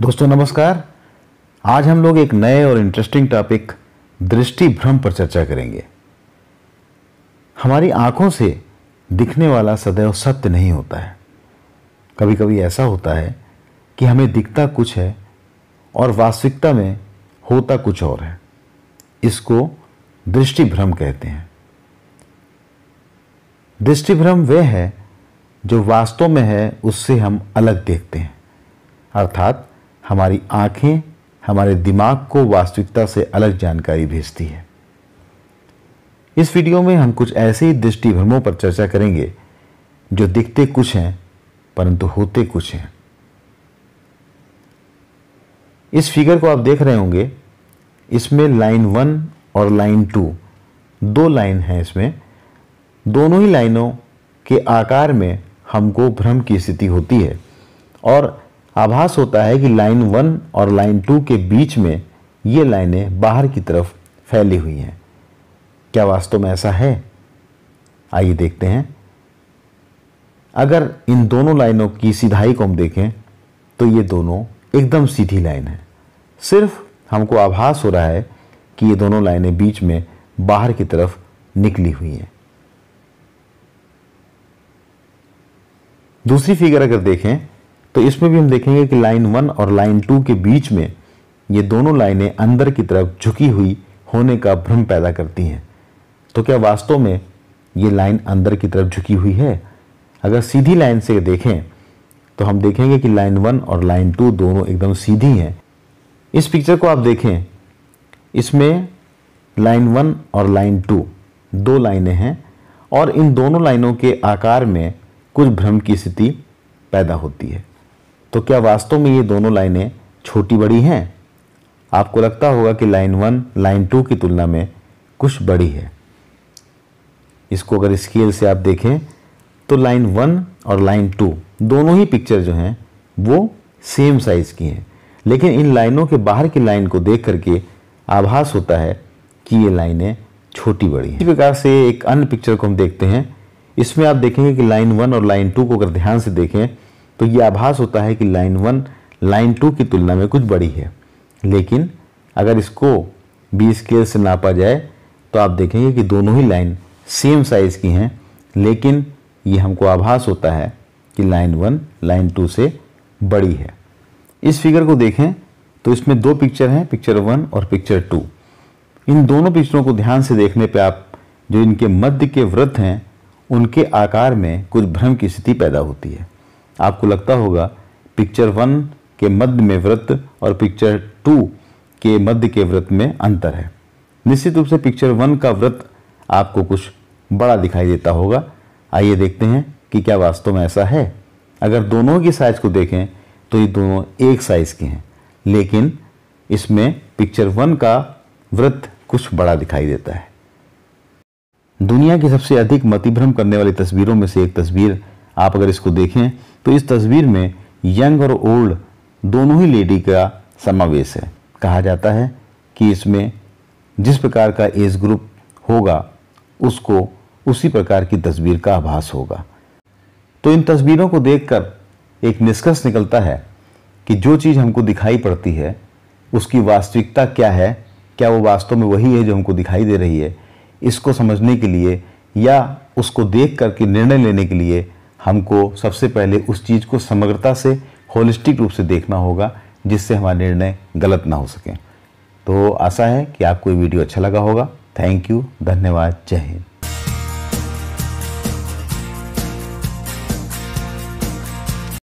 दोस्तों नमस्कार आज हम लोग एक नए और इंटरेस्टिंग टॉपिक दृष्टि भ्रम पर चर्चा करेंगे हमारी आंखों से दिखने वाला सदैव सत्य नहीं होता है कभी कभी ऐसा होता है कि हमें दिखता कुछ है और वास्तविकता में होता कुछ और है इसको दृष्टि भ्रम कहते हैं दृष्टि भ्रम वह है जो वास्तव में है उससे हम अलग देखते हैं अर्थात हमारी आंखें हमारे दिमाग को वास्तविकता से अलग जानकारी भेजती है इस वीडियो में हम कुछ ऐसे ही दृष्टि भ्रमों पर चर्चा करेंगे जो दिखते कुछ हैं परंतु होते कुछ हैं इस फिगर को आप देख रहे होंगे इसमें लाइन वन और लाइन टू दो लाइन हैं इसमें दोनों ही लाइनों के आकार में हमको भ्रम की स्थिति होती है और आभास होता है कि लाइन वन और लाइन टू के बीच में ये लाइनें बाहर की तरफ फैली हुई हैं क्या वास्तव में ऐसा है आइए देखते हैं अगर इन दोनों लाइनों की सीधाई को हम देखें तो ये दोनों एकदम सीधी लाइन है सिर्फ हमको आभास हो रहा है कि ये दोनों लाइनें बीच में बाहर की तरफ निकली हुई हैं दूसरी फिगर अगर देखें तो इसमें भी हम देखेंगे कि लाइन वन और लाइन टू के बीच में ये दोनों लाइनें अंदर की तरफ झुकी हुई होने का भ्रम पैदा करती हैं तो क्या वास्तव में ये लाइन अंदर की तरफ झुकी हुई है अगर सीधी लाइन से देखें तो हम देखेंगे कि लाइन वन और लाइन टू दोनों एकदम सीधी हैं इस पिक्चर को आप देखें इसमें लाइन वन और लाइन टू दो लाइनें हैं और इन दोनों लाइनों के आकार में कुछ भ्रम की स्थिति पैदा होती है तो क्या वास्तव में ये दोनों लाइनें छोटी बड़ी हैं आपको लगता होगा कि लाइन वन लाइन टू की तुलना में कुछ बड़ी है इसको अगर स्केल से आप देखें तो लाइन वन और लाइन टू दोनों ही पिक्चर जो हैं वो सेम साइज़ की हैं लेकिन इन लाइनों के बाहर की लाइन को देख करके आभास होता है कि ये लाइनें छोटी बड़ी इसी प्रकार से एक अन्य पिक्चर को हम देखते हैं इसमें आप देखेंगे कि लाइन वन और लाइन टू को अगर ध्यान से देखें तो ये आभास होता है कि लाइन वन लाइन टू की तुलना में कुछ बड़ी है लेकिन अगर इसको बी स्केल से नापा जाए तो आप देखेंगे कि दोनों ही लाइन सेम साइज़ की हैं लेकिन ये हमको आभास होता है कि लाइन वन लाइन टू से बड़ी है इस फिगर को देखें तो इसमें दो पिक्चर हैं पिक्चर वन और पिक्चर टू इन दोनों पिक्चरों को ध्यान से देखने पर आप जो इनके मध्य के वृत्त हैं उनके आकार में कुछ भ्रम की स्थिति पैदा होती है आपको लगता होगा पिक्चर वन के मध्य में व्रत और पिक्चर टू के मध्य के व्रत में अंतर है निश्चित रूप से पिक्चर वन का व्रत आपको कुछ बड़ा दिखाई देता होगा आइए देखते हैं कि क्या वास्तव में ऐसा है अगर दोनों की साइज़ को देखें तो ये दोनों एक साइज़ के हैं लेकिन इसमें पिक्चर वन का व्रत कुछ बड़ा दिखाई देता है दुनिया की सबसे अधिक मतिभ्रम करने वाली तस्वीरों में से एक तस्वीर आप अगर इसको देखें तो इस तस्वीर में यंग और ओल्ड दोनों ही लेडी का समावेश है कहा जाता है कि इसमें जिस प्रकार का एज ग्रुप होगा उसको उसी प्रकार की तस्वीर का आभास होगा तो इन तस्वीरों को देखकर एक निष्कर्ष निकलता है कि जो चीज़ हमको दिखाई पड़ती है उसकी वास्तविकता क्या है क्या वो वास्तव में वही है जो हमको दिखाई दे रही है इसको समझने के लिए या उसको देख करके निर्णय लेने के लिए हमको सबसे पहले उस चीज़ को समग्रता से होलिस्टिक रूप से देखना होगा जिससे हमारे निर्णय गलत ना हो सकें तो आशा है कि आपको ये वीडियो अच्छा लगा होगा थैंक यू धन्यवाद जय हिंद